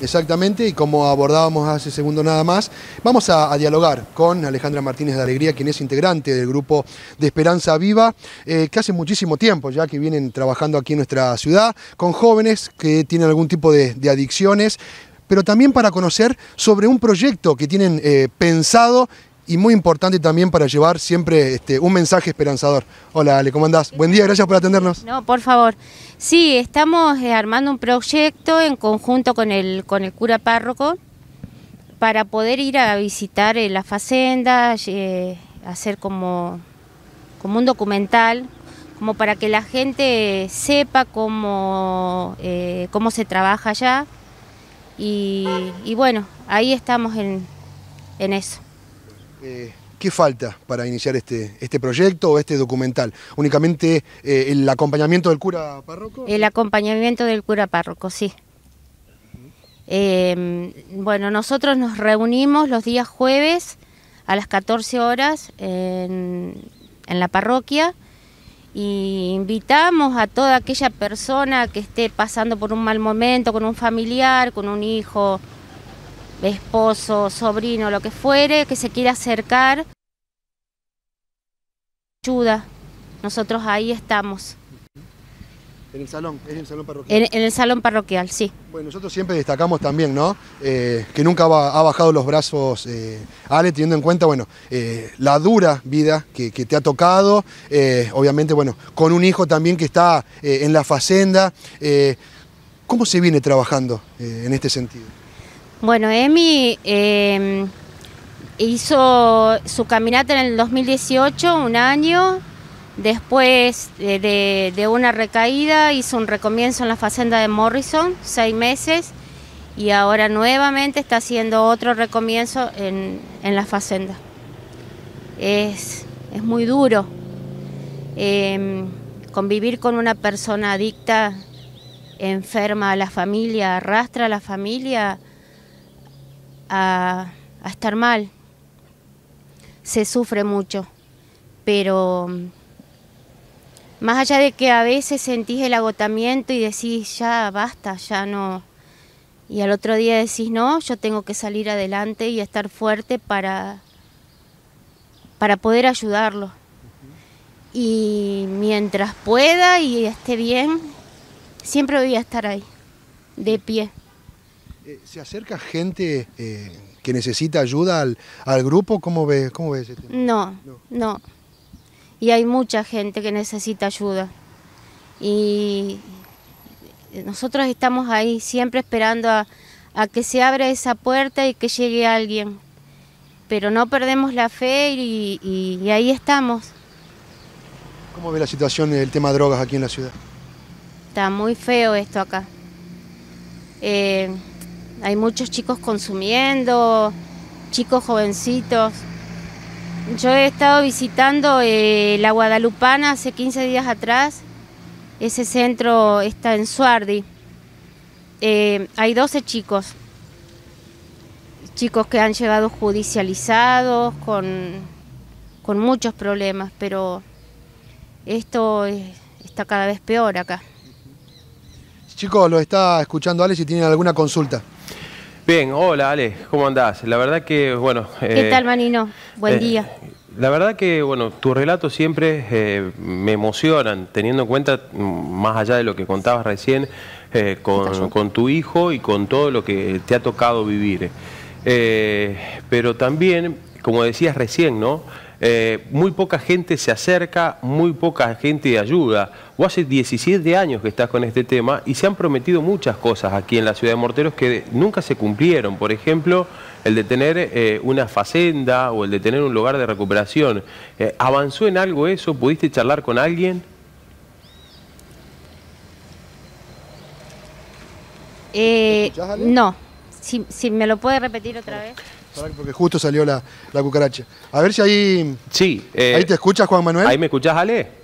Exactamente, y como abordábamos hace segundo nada más, vamos a, dialogar con Alejandra Martínez de Alegría, quien es integrante del grupo de Esperanza Viva, eh, que hace muchísimo tiempo ya que vienen trabajando aquí en nuestra ciudad, con jóvenes que tienen algún tipo de, adicciones, pero también para conocer sobre un proyecto que tienen eh, pensado y muy importante también para llevar siempre este, un mensaje esperanzador. Hola Ale, ¿cómo andás? Buen día, gracias por atendernos. No, por favor. Sí, estamos eh, armando un proyecto en conjunto con el, con el cura párroco para poder ir a visitar eh, la las eh, hacer como, como un documental, como para que la gente sepa cómo, cómo se trabaja allá. Y, bueno, ahí estamos en eso. Eh, ¿Qué falta para iniciar este, este, proyecto o este documental? ¿Únicamente eh, el acompañamiento del cura párroco? El acompañamiento del cura párroco, sí. Em, bueno, nosotros nos reunimos los días jueves a las 14 horas en, la parroquia e invitamos a toda aquella persona que esté pasando por un mal momento, con un familiar, con un hijo, esposo, sobrino, lo que fuere, que se quiera acercar, ayuda. Nosotros ahí estamos. En el salón, en el salón parroquial. En, el salón parroquial, sí. Bueno, nosotros siempre destacamos también, ¿no? Eh, que nunca ha bajado los brazos eh, Ale, teniendo en cuenta, bueno, eh, la dura vida que, que te ha tocado, obviamente, bueno, con un hijo también que está en la facenda. ¿Cómo se viene trabajando en este sentido? Bueno, Emi em, hizo su caminata en el 2018, un año. Después de, una recaída, hizo un recomienzo en la facenda de Morrison, seis meses. Y ahora nuevamente está haciendo otro recomienzo en, la facenda. Es, muy duro em, convivir con una persona adicta, enferma a la familia, arrastra a la familia a, estar mal. Se sufre mucho, pero mm, más allá de que a veces sentís el agotamiento y decís ya basta, ya no. Y al otro día decís no, yo tengo que salir adelante y estar fuerte para, para poder ayudarlo. Y mientras pueda y esté bien, siempre voy a estar ahí, de pie. Eh, ¿Se acerca gente eh, que necesita ayuda al, grupo? ¿Cómo ves, cómo no, no, Y hay mucha gente que necesita ayuda. Y nosotros estamos ahí siempre esperando a, que se abra esa puerta y que llegue alguien. Pero no perdemos la fe y, ahí estamos. ¿Cómo ve la situación del tema de drogas aquí en la ciudad? Está muy feo esto acá. Eh, hay muchos chicos consumiendo, chicos jovencitos. Yo he estado visitando eh, la Guadalupana hace 15 días atrás. Ese centro está en Suardi. Eh, hay 12 chicos. Chicos que han llegado judicializados, con, con muchos problemas, pero esto está cada vez peor acá. Chicos, lo está escuchando Alex si tienen alguna consulta. Bien, hola Ale, ¿cómo andás? La verdad que, bueno... ¿Qué tal, eh, Manino? Buen eh, día. La verdad que, bueno, tus relatos siempre eh, me emocionan, teniendo en cuenta, mm, más allá de lo que contabas recién, con, con, tu hijo y con todo lo que te ha tocado vivir. pero también, como decías recién, ¿no? Eh, muy poca gente se acerca, muy poca gente ayuda. Vos hace 17 años que estás con este tema y se han prometido muchas cosas aquí en la ciudad de Morteros que nunca se cumplieron. Por ejemplo, el de tener eh, una facenda o el de tener un lugar de recuperación. Eh, ¿Avanzó en algo eso? ¿Pudiste charlar con alguien? no, si, si me lo puede repetir otra vez porque justo salió la, cucaracha. A ver si ahí. Sí. Eh, ¿Ahí te escuchas, Juan Manuel? ¿Ahí me escuchas Ale?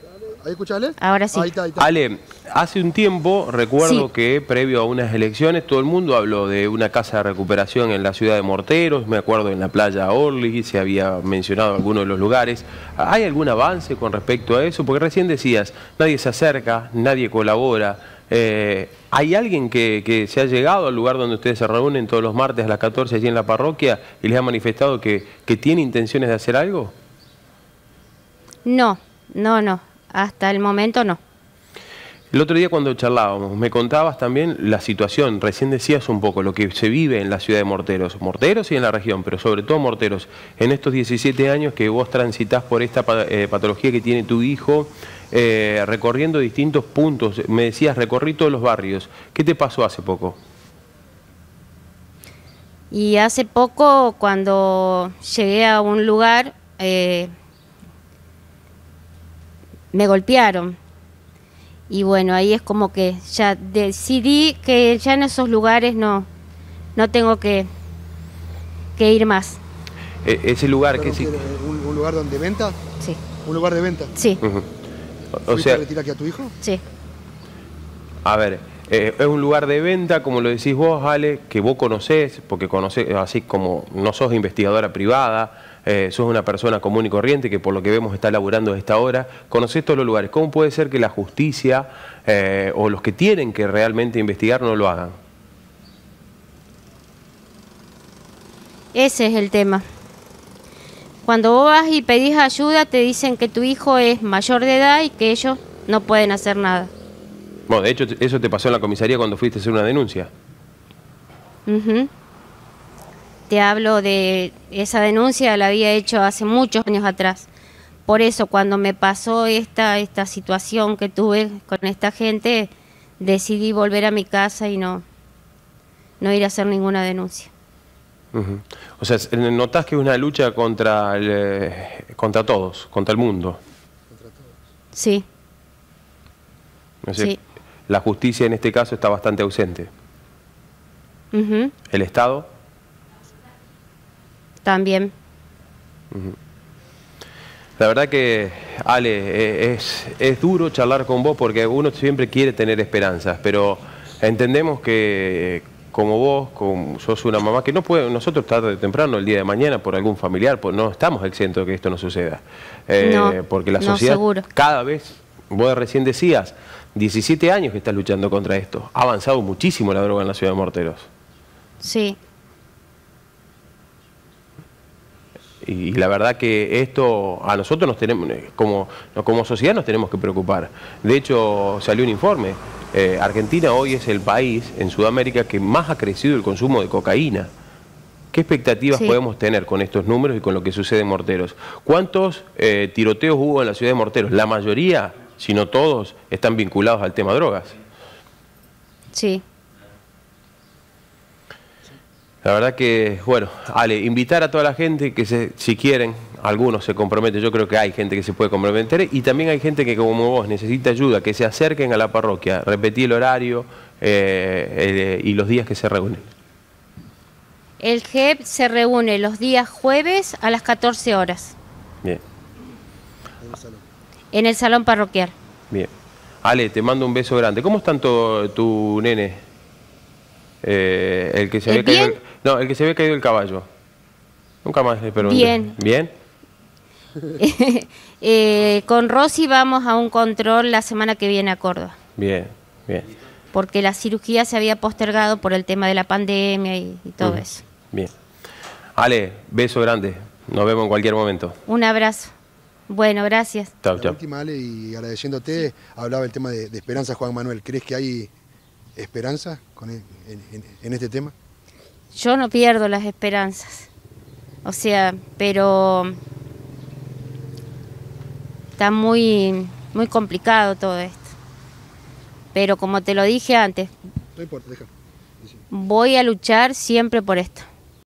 ¿Ahí escuchas Ale? Ahora sí. Ale, hace un tiempo recuerdo que previo a unas elecciones todo el mundo habló de una casa de recuperación en la ciudad de Morteros, me acuerdo en la playa Orly, se había mencionado algunos de los lugares. ¿Hay algún avance con respecto a eso? Porque recién decías, nadie se acerca, nadie colabora. Eh, ¿Hay alguien que, se ha llegado al lugar donde ustedes se reúnen todos los martes a las 14 allí en la parroquia y les ha manifestado que, que tiene intenciones de hacer algo? No, no, no. Hasta el momento no. El otro día cuando charlábamos, me contabas también la situación, recién decías un poco lo que se vive en la ciudad de Morteros, Morteros y en la región, pero sobre todo Morteros, en estos 17 años que vos transitas por esta eh, patología que tiene tu hijo, eh, recorriendo distintos puntos. Me decías, recorrí todos los barrios. ¿Qué te pasó hace poco? Y hace poco, cuando llegué a un lugar, eh, me golpearon. Y bueno, ahí es como que ya decidí que ya en esos lugares no, no tengo que, ir más. E-, ¿Ese lugar que sí? Un, ¿Un lugar donde venta? Sí. ¿Un lugar de venta? Sí. O sea, a retirar aquí a tu hijo? Sí. A ver, eh, es un lugar de venta, como lo decís vos, Ale, que vos conocés, porque conocés, así como no sos investigadora privada, eh, sos una persona común y corriente que por lo que vemos está laburando a esta hora, conocés todos los lugares. ¿Cómo puede ser que la justicia eh, o los que tienen que realmente investigar no lo hagan? Ese es el tema. Cuando vos vas y pedís ayuda, te dicen que tu hijo es mayor de edad y que ellos no pueden hacer nada. Bueno, de hecho, eso te pasó en la comisaría cuando fuiste a hacer una denuncia. Te hablo de esa denuncia, la había hecho hace muchos años atrás. Por eso, cuando me pasó esta, esta situación que tuve con esta gente, decidí volver a mi casa y no, no ir a hacer ninguna denuncia. O sea, eh, notas que es una lucha contra, eh, contra todos, contra el mundo. Contra todos. Sí. La justicia en este caso está bastante ausente. ¿El Estado? También. La verdad que, Ale, eh, es, es, duro charlar con vos porque uno siempre quiere tener esperanzas, pero entendemos que como vos, sos una mamá, que no puede, nosotros tarde temprano, el día de mañana, por algún familiar, pues no estamos exentos de que esto no suceda. Eh, porque la sociedad cada vez, vos recién decías, 17 años que estás luchando contra esto. Ha avanzado muchísimo la droga en la ciudad de Morteros. Sí. Y, la verdad que esto a nosotros nos tenemos, como, como sociedad nos tenemos que preocupar. De hecho, salió un informe eh, Argentina hoy es el país en Sudamérica que más ha crecido el consumo de cocaína. ¿Qué expectativas podemos tener con estos números y con lo que sucede en Morteros? ¿Cuántos eh, tiroteos hubo en la ciudad de Morteros? La mayoría, si no todos, están vinculados al tema drogas. Sí. La verdad que, bueno, Ale, invitar a toda la gente que si quieren algunos se comprometen, yo creo que hay gente que se puede comprometer y también hay gente que como vos necesita ayuda, que se acerquen a la parroquia, repetí el horario eh, eh, y los días que se reúnen. El GEP se reúne los días jueves a las 14 horas. Bien. En el salón parroquial. Bien. Ale, te mando un beso grande. ¿Cómo están tu, tu nene? Eh, el que se caído, no, el que se ve caído el caballo. Nunca más le pregunté. Bien. ¿Bien? Eh, con Rosy vamos a un control la semana que viene a Córdoba. Bien, bien. Porque la cirugía se había postergado por el tema de la pandemia y, todo eso. Bien. Ale, beso grande. Nos vemos en cualquier momento. Un abrazo. Bueno, gracias. Chau, chau. última, Ale, y agradeciéndote, hablaba el tema de, esperanza, Juan Manuel. ¿Crees que hay esperanza en este tema? Yo no pierdo las esperanzas. O sea, pero Está muy, muy complicado todo esto. Pero como te lo dije antes, voy a luchar siempre por esto.